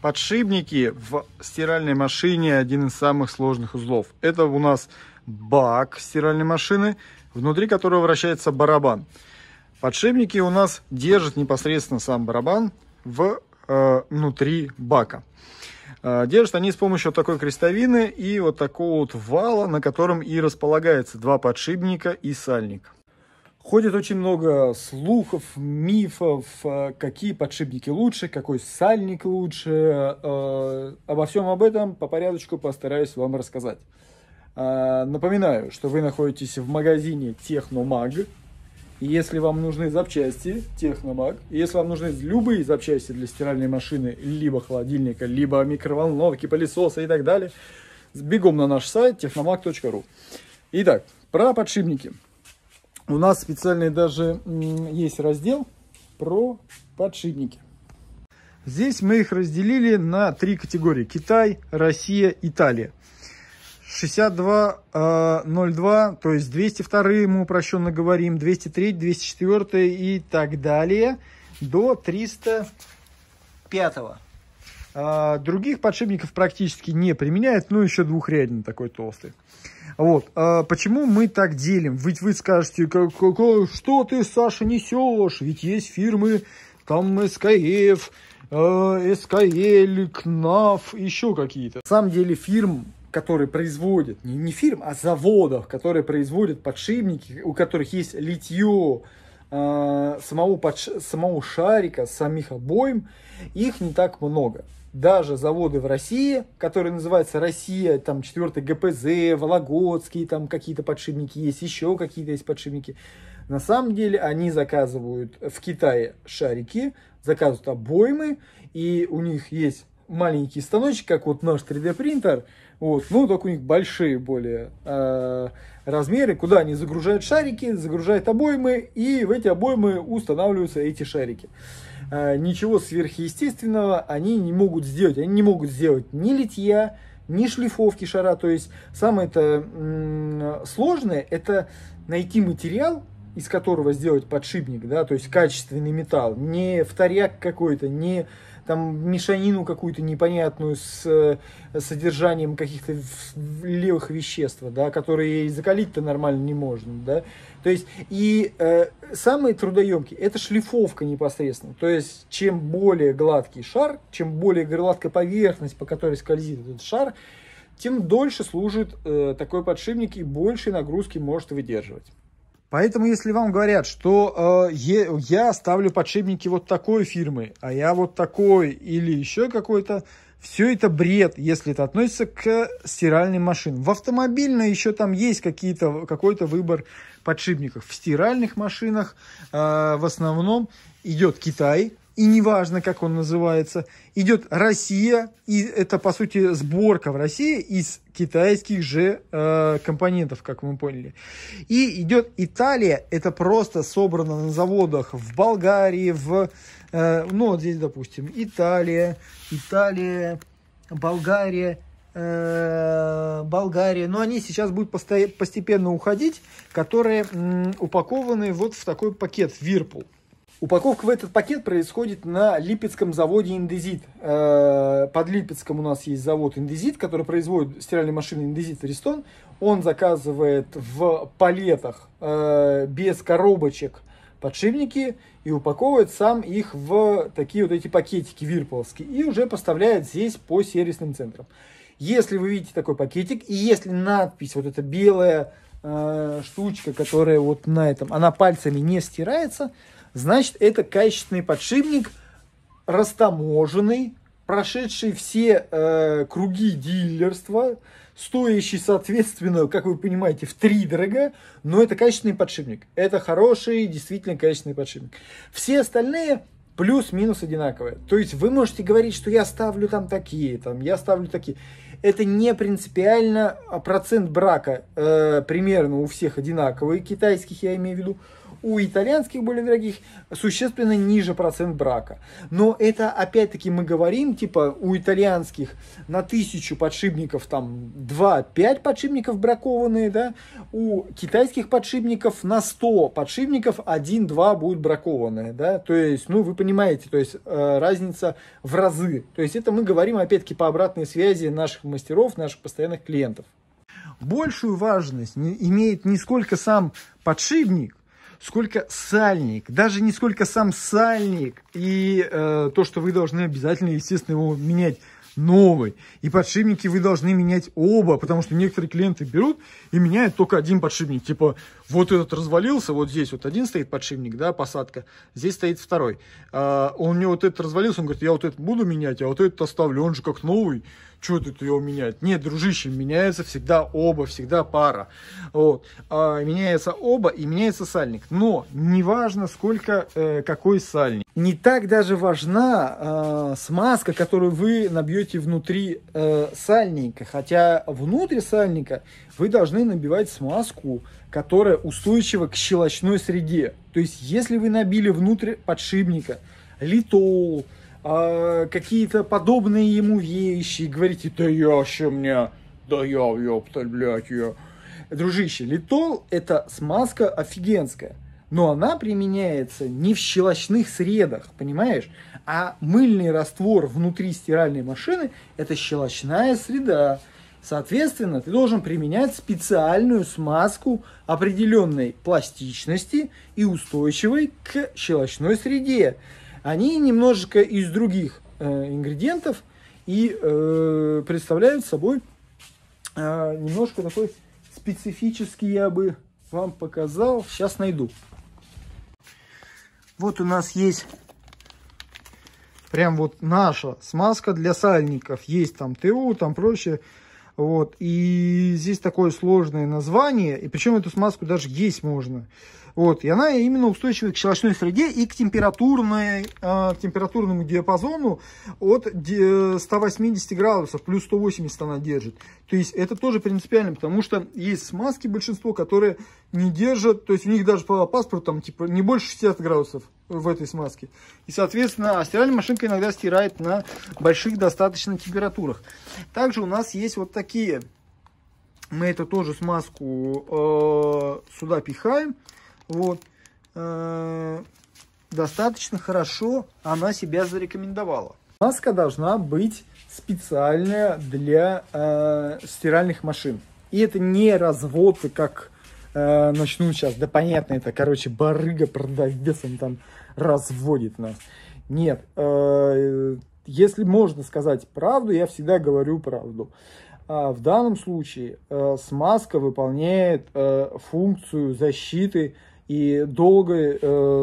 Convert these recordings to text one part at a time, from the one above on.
Подшипники в стиральной машине один из самых сложных узлов. Это у нас бак стиральной машины, внутри которого вращается барабан. Подшипники у нас держат непосредственно сам барабан в, э, внутри бака. Э, держат они с помощью вот такой крестовины и вот такого вот вала, на котором и располагается два подшипника и сальник. Ходит очень много слухов, мифов, э, какие подшипники лучше, какой сальник лучше. Э, обо всем об этом по порядочку постараюсь вам рассказать. Э, напоминаю, что вы находитесь в магазине Техномаг. И если вам нужны запчасти Техномаг, и если вам нужны любые запчасти для стиральной машины, либо холодильника, либо микроволновки, пылесоса и так далее, бегом на наш сайт техномаг.ру. Итак, про подшипники у нас специальный даже есть раздел про подшипники. Здесь мы их разделили на три категории. Китай, Россия, Италия. 6202, э, то есть 202 мы упрощенно говорим, 203, 204 и так далее, до 305. А, других подшипников практически не применяют, ну еще двухрядный такой толстый. Вот. А почему мы так делим? Ведь вы скажете, как, что ты, Саша, несешь? Ведь есть фирмы, там, СКФ, э, СКЛ, КНАФ, еще какие-то. На самом деле фирм которые производят, не, не фирм, а заводов, которые производят подшипники, у которых есть литье э, самого, подш... самого шарика, самих обоим, их не так много даже заводы в России, которые называются Россия, там 4 ГПЗ, Вологодский, там какие-то подшипники есть, еще какие-то есть подшипники. На самом деле они заказывают в Китае шарики, заказывают обоймы, и у них есть маленький станочек, как вот наш 3D принтер, вот, ну, только у них большие более. Э, размеры, куда они загружают шарики, загружают обоймы, и в эти обоймы устанавливаются эти шарики. Э, ничего сверхъестественного они не могут сделать. Они не могут сделать ни литья, ни шлифовки шара. То есть самое-то сложное – это найти материал, из которого сделать подшипник, да, то есть качественный металл, не вторяк какой-то, не там мешанину какую-то непонятную с э, содержанием каких-то левых веществ, да, которые и закалить-то нормально не можно, да. То есть и э, самые трудоемкие это шлифовка непосредственно. То есть чем более гладкий шар, чем более гладкая поверхность, по которой скользит этот шар, тем дольше служит э, такой подшипник и больше нагрузки может выдерживать. Поэтому, если вам говорят, что э, я ставлю подшипники вот такой фирмы, а я вот такой или еще какой-то, все это бред, если это относится к стиральным машинам. В автомобильной еще там есть какие-то, какой-то выбор подшипников. В стиральных машинах э, в основном идет Китай, и неважно, как он называется, идет Россия, и это, по сути, сборка в России из китайских же э, компонентов, как мы поняли. И идет Италия, это просто собрано на заводах в Болгарии, в, э, ну, вот здесь, допустим, Италия, Италия, Болгария, э, Болгария, но они сейчас будут постепенно уходить, которые упакованы вот в такой пакет Вирпул. Упаковка в этот пакет происходит на Липецком заводе «Индезит». Э, под Липецком у нас есть завод «Индезит», который производит стиральные машины «Индезит» Ристон. Он заказывает в палетах э, без коробочек подшипники и упаковывает сам их в такие вот эти пакетики вирполовские и уже поставляет здесь по сервисным центрам. Если вы видите такой пакетик и если надпись, вот эта белая э, штучка, которая вот на этом, она пальцами не стирается – значит это качественный подшипник, растаможенный, прошедший все э, круги дилерства, стоящий, соответственно, как вы понимаете, в три дорога, но это качественный подшипник. Это хороший, действительно качественный подшипник. Все остальные плюс-минус одинаковые. То есть вы можете говорить, что я ставлю там такие, там я ставлю такие. Это не принципиально, а процент брака э, примерно у всех одинаковый, китайских я имею в виду у итальянских более дорогих существенно ниже процент брака. Но это опять-таки мы говорим, типа у итальянских на тысячу подшипников там 2-5 подшипников бракованные, да, у китайских подшипников на 100 подшипников 1-2 будут бракованные, да, то есть, ну, вы понимаете, то есть э, разница в разы. То есть это мы говорим опять-таки по обратной связи наших мастеров, наших постоянных клиентов. Большую важность имеет не сколько сам подшипник, сколько сальник, даже не сколько сам сальник и э, то, что вы должны обязательно, естественно, его менять новый. И подшипники вы должны менять оба, потому что некоторые клиенты берут и меняют только один подшипник. Типа, вот этот развалился, вот здесь вот один стоит подшипник, да, посадка, здесь стоит второй. А, он у него вот этот развалился, он говорит, я вот этот буду менять, а вот этот оставлю, он же как новый что тут ее менять? Нет, дружище, меняется всегда оба, всегда пара. Вот. А, меняется оба и меняется сальник. Но не важно, сколько, э, какой сальник. Не так даже важна э, смазка, которую вы набьете внутри э, сальника. Хотя внутри сальника вы должны набивать смазку, которая устойчива к щелочной среде. То есть, если вы набили внутрь подшипника литол, а, какие-то подобные ему вещи и говорите, да я ще мне, да я, ёпта, блядь, я. Дружище, литол это смазка офигенская, но она применяется не в щелочных средах, понимаешь? А мыльный раствор внутри стиральной машины это щелочная среда. Соответственно, ты должен применять специальную смазку определенной пластичности и устойчивой к щелочной среде они немножечко из других э, ингредиентов и э, представляют собой э, немножко такой специфический, я бы вам показал. Сейчас найду. Вот у нас есть прям вот наша смазка для сальников. Есть там ТУ, там прочее. Вот, и здесь такое сложное название, и причем эту смазку даже есть можно. Вот, и она именно устойчива к щелочной среде и к, температурной, э, к температурному диапазону от 180 градусов, плюс 180 она держит. То есть это тоже принципиально, потому что есть смазки большинство, которые не держат, то есть у них даже по паспорту там типа не больше 60 градусов в этой смазке. И, соответственно, а стиральная машинка иногда стирает на больших достаточно температурах. Также у нас есть вот такие. Мы эту тоже смазку э, сюда пихаем. Вот. Э, достаточно хорошо она себя зарекомендовала. Маска должна быть специальная для э, стиральных машин. И это не разводы, как э, начну сейчас, да понятно, это, короче, барыга, продавец, он там разводит нас. Нет, э, если можно сказать правду, я всегда говорю правду. А, в данном случае э, смазка выполняет э, функцию защиты и долгой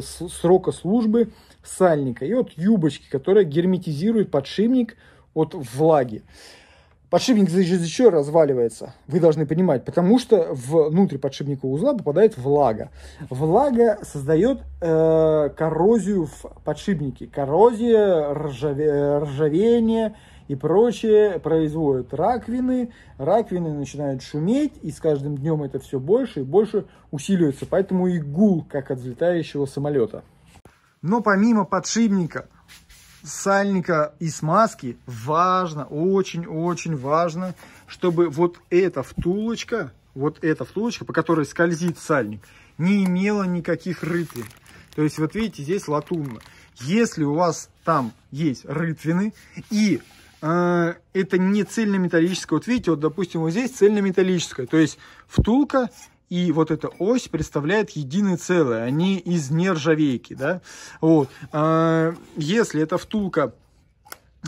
срока службы сальника и вот юбочки, которая герметизирует подшипник от влаги. Подшипник еще разваливается, вы должны понимать, потому что внутрь подшипника узла попадает влага. Влага создает э, коррозию в подшипнике. Коррозия, ржаве, ржавение и прочее производят раковины. Раковины начинают шуметь, и с каждым днем это все больше и больше усиливается. Поэтому и гул, как от взлетающего самолета. Но помимо подшипника – сальника и смазки важно, очень-очень важно, чтобы вот эта втулочка, вот эта втулочка, по которой скользит сальник, не имела никаких рытвин. То есть вот видите, здесь латунно. Если у вас там есть рытвины и э, это не цельнометаллическое, вот видите, вот допустим вот здесь цельнометаллическое, то есть втулка и вот эта ось представляет единое целое. Они из нержавейки, да. Вот. А, если эта втулка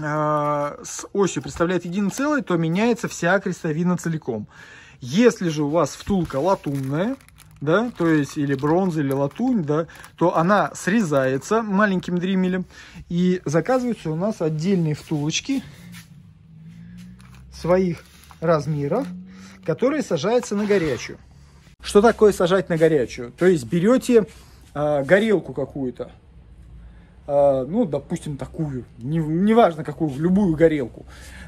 а, с осью представляет единое целое, то меняется вся крестовина целиком. Если же у вас втулка латунная, да, то есть или бронза, или латунь, да, то она срезается маленьким дримелем и заказываются у нас отдельные втулочки своих размеров, которые сажаются на горячую. Что такое сажать на горячую? То есть берете э, горелку какую-то, э, ну, допустим, такую, неважно не, важно какую, любую горелку,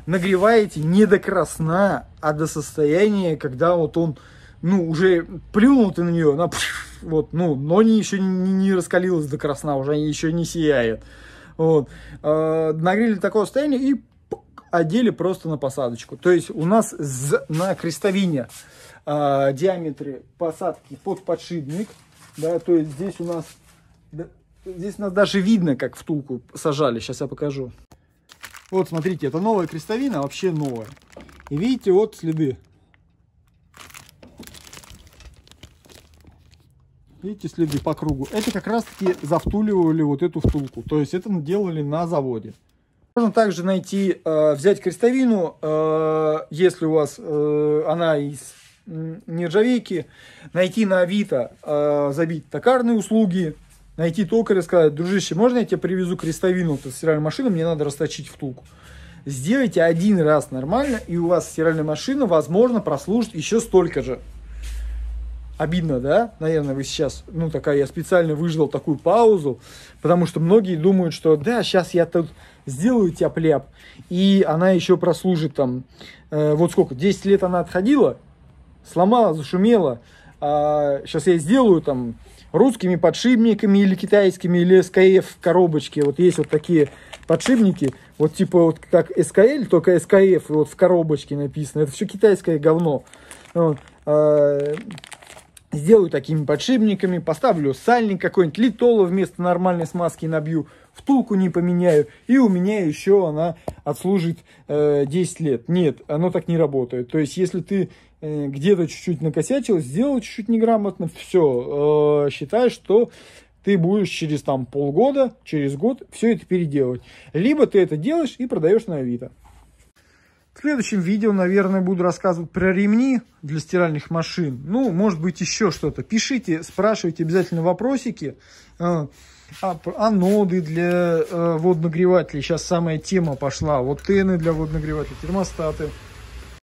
нагреваете не до красна, а до состояния, когда вот он, ну, уже плюнул ты на нее, она, вот, ну, но не, еще не, не раскалилась до красна, уже еще не сияет. Вот. Э, нагрели до такого состояния и одели просто на посадочку. То есть у нас на крестовине э, диаметры посадки под подшипник. Да, то есть здесь у нас здесь у нас даже видно, как втулку сажали. Сейчас я покажу. Вот, смотрите, это новая крестовина, вообще новая. И видите, вот следы. Видите следы по кругу? Это как раз таки завтуливали вот эту втулку. То есть это делали на заводе. Можно также найти, э, взять крестовину, э, если у вас э, она из нержавейки, найти на Авито, э, забить токарные услуги, найти токаря, сказать, дружище, можно я тебе привезу крестовину от стиральной машины, мне надо расточить втулку. Сделайте один раз нормально, и у вас стиральная машина, возможно, прослужит еще столько же. Обидно, да? Наверное, вы сейчас, ну, такая, я специально выждал такую паузу, потому что многие думают, что, да, сейчас я тут сделаю тебя ляп и она еще прослужит там, э, вот сколько, 10 лет она отходила, сломала, зашумела. А, сейчас я сделаю там русскими подшипниками или китайскими, или SKF в коробочке. Вот есть вот такие подшипники, вот типа вот так СКЛ, только SKF, вот в коробочке написано. Это все китайское говно. Вот. А, сделаю такими подшипниками, поставлю сальник какой-нибудь, литола вместо нормальной смазки набью, втулку не поменяю, и у меня еще она отслужит э, 10 лет. Нет, оно так не работает. То есть, если ты Э, где-то чуть-чуть накосячил, сделал чуть-чуть неграмотно, все, э, считай, что ты будешь через там полгода, через год все это переделывать. Либо ты это делаешь и продаешь на Авито. В следующем видео, наверное, буду рассказывать про ремни для стиральных машин. Ну, может быть, еще что-то. Пишите, спрашивайте обязательно вопросики. Э, а, аноды для э, водонагревателей. Сейчас самая тема пошла. Вот тены для водонагревателей, термостаты.